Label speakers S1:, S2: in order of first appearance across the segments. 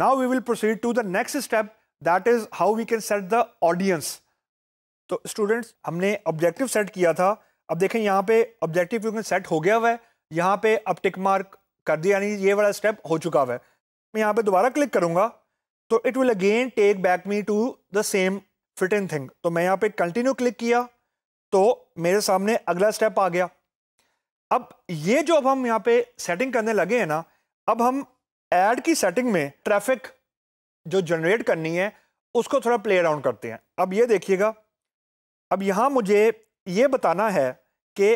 S1: Now we will proceed to the next step that is how we can set the audience. तो students हमने objective set किया था अब देखें यहाँ पे objective क्योंकि set हो गया हुआ है यहाँ पे अब tick mark कर दिया यानी ये वाला step हो चुका हुआ है मैं यहाँ पे दोबारा click करूँगा तो it will again take back me to the same fit in thing तो मैं यहाँ पे कंटिन्यू क्लिक किया तो मेरे सामने अगला स्टेप आ गया अब ये जो अब हम यहाँ पे सेटिंग करने लगे हैं ना अब हम एड की सेटिंग में ट्रैफिक जो जनरेट करनी है उसको थोड़ा प्ले अराउंड करते हैं अब ये देखिएगा अब यहाँ मुझे ये बताना है कि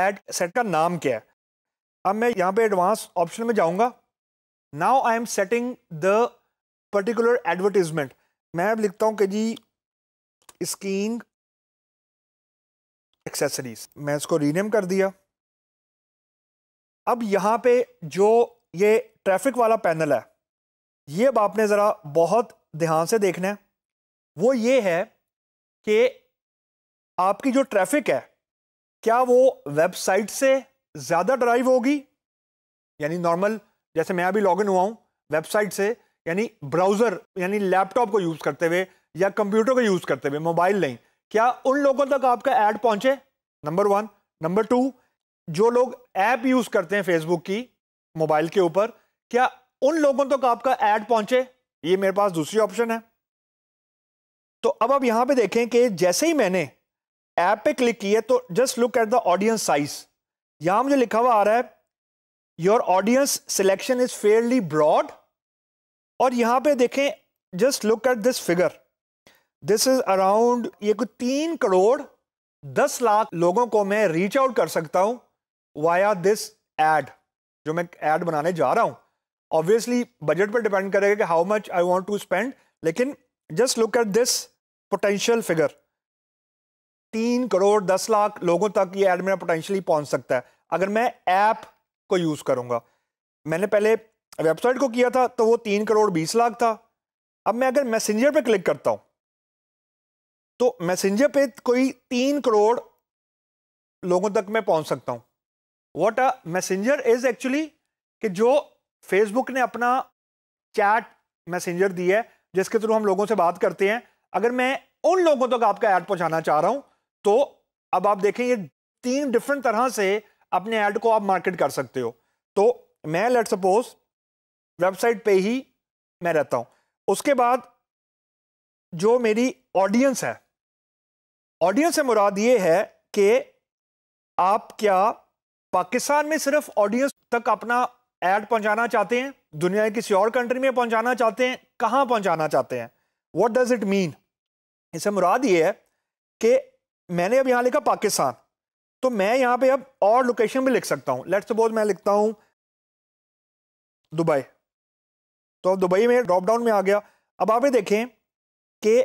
S1: एड सेट का नाम क्या है अब मैं यहाँ पे एडवांस ऑप्शन में जाऊँगा now I am setting the particular advertisement मैं अब लिखता हूँ कि जी स्कीइंग एक्सेसरीज मैं इसको रीनेम कर दिया अब यहाँ पे जो ये ट्रैफिक वाला पैनल है ये अब आपने ज़रा बहुत ध्यान से देखना है वो ये है कि आपकी जो ट्रैफिक है क्या वो वेबसाइट से ज़्यादा ड्राइव होगी यानी नॉर्मल जैसे मैं अभी लॉगिन हुआ हूँ वेबसाइट से यानी ब्राउज़र यानी लैपटॉप को यूज़ करते हुए या कंप्यूटर को यूज़ करते हुए मोबाइल नहीं क्या उन लोगों तक आपका ऐड पहुँचे नंबर वन नंबर टू जो लोग ऐप यूज़ करते हैं फेसबुक की मोबाइल के ऊपर क्या उन लोगों तक तो आपका एड पहुंचे ये मेरे पास दूसरी ऑप्शन है तो अब आप यहां पे देखें कि जैसे ही मैंने ऐप पे क्लिक किया तो just look at the audience size यहां मुझे लिखा हुआ आ रहा है your audience selection is fairly broad और यहां पे देखें just look at this figure this is around ये कुछ तीन करोड़ दस लाख लोगों को मैं रीच आउट कर सकता हूं वाया दिस एड जो मैं ऐड बनाने जा रहा हूँ ऑब्वियसली बजट पर डिपेंड करेगा कि how much I want to spend लेकिन just look at this potential figure तीन करोड़ दस लाख लोगों तक ये ऐड मेरा पोटेंशियली पहुंच सकता है अगर मैं ऐप को यूज़ करूँगा मैंने पहले वेबसाइट को किया था तो वो तीन करोड़ बीस लाख था अब मैं अगर मैसेंजर पे क्लिक करता हूँ तो मैसेंजर पे कोई तीन करोड़ लोगों तक मैं पहुँच सकता हूँ what a messenger is actually कि जो फेसबुक ने अपना चैट मैसेंजर दिया है जिसके थ्रू हम लोगों से बात करते हैं अगर मैं उन लोगों तक तो आपका ऐड पहुंचाना चाह रहा हूं तो अब आप देखें ये तीन डिफरेंट तरह से अपने ऐड को आप मार्केट कर सकते हो तो मैं लेट सपोज वेबसाइट पे ही मैं रहता हूं उसके बाद जो मेरी ऑडियंस है ऑडियंस से मुराद ये है कि आप क्या पाकिस्तान में सिर्फ ऑडियंस तक अपना एड पहुंचाना चाहते हैं दुनिया की किसी और कंट्री में पहुंचाना चाहते हैं कहाँ पहुंचाना चाहते हैं व्हाट डज इट मीन इससे मुराद ये है कि मैंने अब यहाँ लिखा पाकिस्तान तो मैं यहाँ पे अब और लोकेशन भी लिख सकता हूँ लेट्स सपोज मैं लिखता हूँ दुबई तो अब दुबई में ड्रॉप डाउन में आ गया अब आप ये देखें कि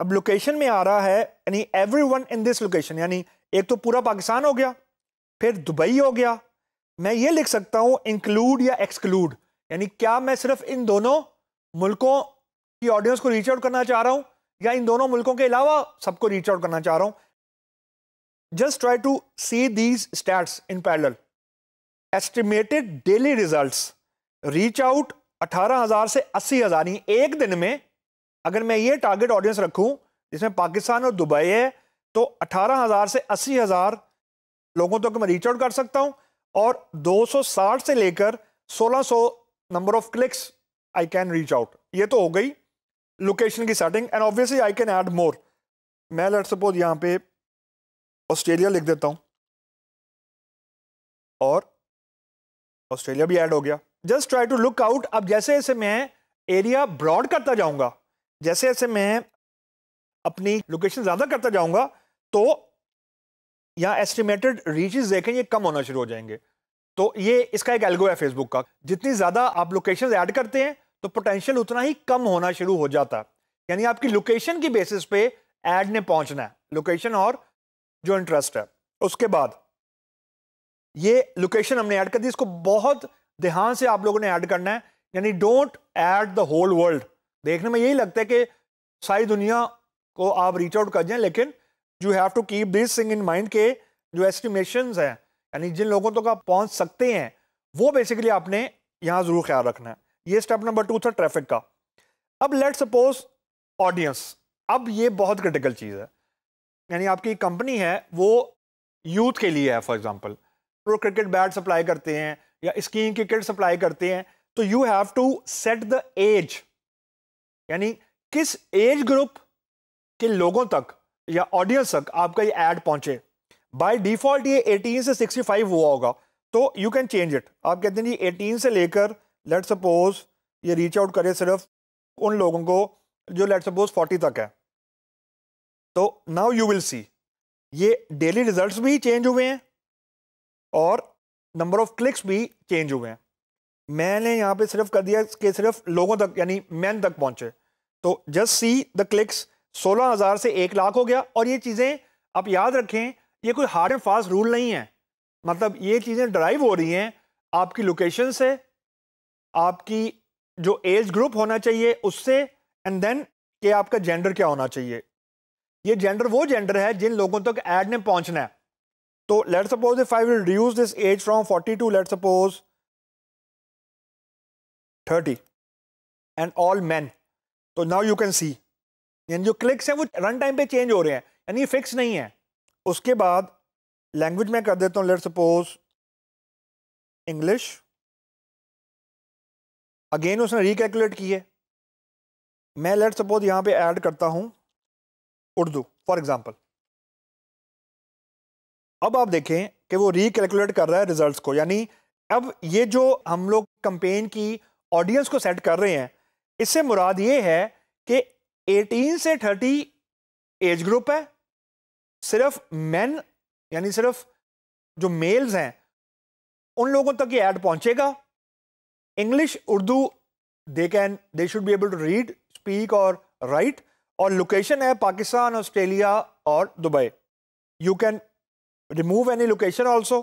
S1: अब लोकेशन में आ रहा है यानी everyone in this location यानी एक तो पूरा पाकिस्तान हो गया फिर दुबई हो गया मैं ये लिख सकता हूँ इंक्लूड या एक्सक्लूड यानी क्या मैं सिर्फ इन दोनों मुल्कों की ऑडियंस को रीच आउट करना चाह रहा हूँ या इन दोनों मुल्कों के अलावा सबको रीच आउट करना चाह रहा हूँ just try to see these stats in parallel estimated daily result reach out अठारह हज़ार से अस्सी हज़ार एक दिन में अगर मैं ये टारगेट ऑडियंस रखूँ जिसमें पाकिस्तान और दुबई है तो अठारह हज़ार से अस्सी हज़ार लोगों तक तो मैं रीच आउट कर सकता हूँ और 260 से लेकर 1600 number of clicks I can reach out ये तो हो गई लोकेशन की setting and obviously I can add more मैं लेट सपोज यहाँ पे ऑस्ट्रेलिया लिख देता हूँ और ऑस्ट्रेलिया भी ऐड हो गया just try to look out अब जैसे जैसे मैं एरिया ब्रॉड करता जाऊंगा जैसे जैसे मैं अपनी लोकेशन ज़्यादा करता जाऊंगा तो यहाँ एस्टिमेटेड रीचेज देखें ये कम होना शुरू हो जाएंगे तो ये इसका एक एल्गो है फेसबुक का जितनी ज़्यादा आप लोकेशन ऐड करते हैं तो पोटेंशियल उतना ही कम होना शुरू हो जाता है यानी आपकी लोकेशन की बेसिस पे ऐड ने पहुंचना है लोकेशन और जो इंटरेस्ट है उसके बाद ये लोकेशन हमने ऐड कर दी इसको बहुत ध्यान से आप लोगों ने ऐड करना है यानी don't add the whole world देखने में यही लगता है कि सारी दुनिया को आप रीच आउट कर जाए लेकिन you have to keep this thing in mind के जो एस्टिमेशन है यानी जिन लोगों तक तो आप पहुँच सकते हैं वो बेसिकली आपने यहाँ ज़रूर ख्याल रखना है ये स्टेप नंबर टू था ट्रैफिक का अब लेट सपोज ऑडियंस अब ये बहुत क्रिटिकल चीज़ है यानी आपकी कंपनी है वो यूथ के लिए है for example pro cricket bat supply करते हैं या स्कीइंग की किट सप्लाई करते हैं तो you have to set the age यानी किस एज ग्रुप के लोगों तक या ऑडियंस तक आपका ये एड पहुंचे बाय डिफॉल्ट ये 18 से 65 हुआ होगा तो यू कैन चेंज इट आप कहते हैं जी 18 से लेकर लेट सपोज ये रीच आउट करे सिर्फ उन लोगों को जो लेट सपोज 40 तक है तो नाउ यू विल सी ये डेली रिजल्ट्स भी चेंज हुए हैं और नंबर ऑफ क्लिक्स भी चेंज हुए हैं मैंने यहाँ पे सिर्फ कर दिया कि सिर्फ लोगों तक यानी मैन तक पहुँचे तो जस्ट सी द क्लिक्स सोलह हज़ार से एक लाख हो गया और ये चीज़ें आप याद रखें ये कोई हार्ड एंड फास्ट रूल नहीं है मतलब ये चीज़ें ड्राइव हो रही हैं आपकी लोकेशन से आपकी जो एज ग्रुप होना चाहिए उससे एंड देन के आपका जेंडर क्या होना चाहिए ये जेंडर वो जेंडर है जिन लोगों तक तो एड ने पहुंचना है तो let suppose if I will reduce this age from 42 to let suppose 30 and all man तो नाउ यू कैन सी यानी जो क्लिक्स हैं वो रन टाइम पे चेंज हो रहे हैं यानी ये फिक्स नहीं है उसके बाद लैंग्वेज में कर देता हूँ लेट सपोज इंग्लिश अगेन उसने रिकेलकुलेट की है मैं लेट सपोज यहाँ पे ऐड करता हूँ उर्दू फॉर एग्जांपल अब आप देखें कि वो रिकेलकुलेट कर रहा है रिजल्ट्स को यानी अब ये जो हम लोग कंपेन की ऑडियंस को सेट कर रहे हैं इससे मुराद ये है कि 18 से 30 एज ग्रुप है सिर्फ मेन यानी सिर्फ जो मेल्स हैं उन लोगों तक ये ऐड पहुंचेगा English Urdu they can they should be able to read speak और राइट और लोकेशन है पाकिस्तान ऑस्ट्रेलिया और Dubai you can remove any location also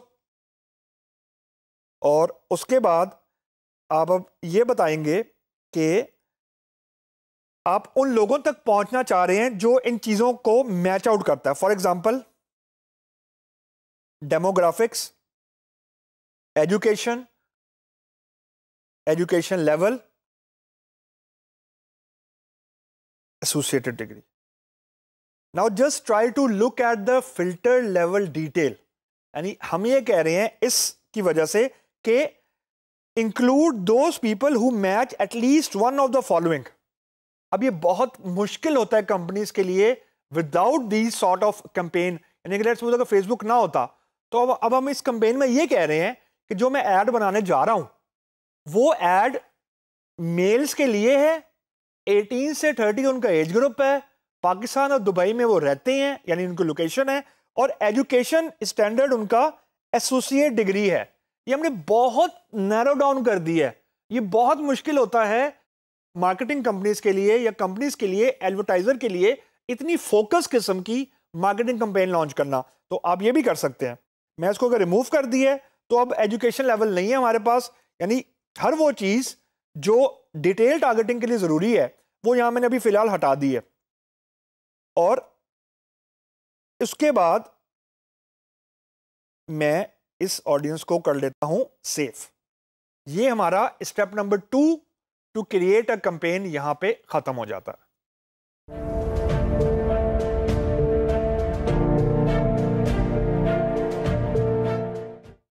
S1: और उसके बाद आप अब ये बताएंगे कि आप उन लोगों तक पहुंचना चाह रहे हैं जो इन चीजों को मैच आउट करता है for example demographics education education level associated degree now just try to look at the filter level detail यानी हम ये कह रहे हैं इसकी वजह से कि include those people who match at least one of the following अब ये बहुत मुश्किल होता है कंपनीज के लिए without the sort of campaign यानी कि अगर फेसबुक ना होता तो अब अब हम इस कंपेन में ये कह रहे हैं कि जो मैं ऐड बनाने जा रहा हूँ वो ऐड मेल्स के लिए है 18 से 30 उनका एज ग्रुप है पाकिस्तान और दुबई में वो रहते हैं यानी उनकी लोकेशन है और एजुकेशन स्टैंडर्ड उनका एसोसिएट डिग्री है ये हमने बहुत नैरो डाउन कर दी है ये बहुत मुश्किल होता है मार्केटिंग कंपनीज के लिए या कंपनीज के लिए एडवर्टाइजर के लिए इतनी फोकस किस्म की मार्केटिंग कंपेन लॉन्च करना तो आप ये भी कर सकते हैं मैं इसको अगर रिमूव कर दिए तो अब एजुकेशन लेवल नहीं है हमारे पास यानी हर वो चीज़ जो डिटेल टारगेटिंग के लिए ज़रूरी है वो यहाँ मैंने अभी फ़िलहाल हटा दी है और उसके बाद मैं इस ऑडियंस को कर लेता हूँ सेफ ये हमारा step number two to create a campaign यहाँ पे ख़त्म हो जाता है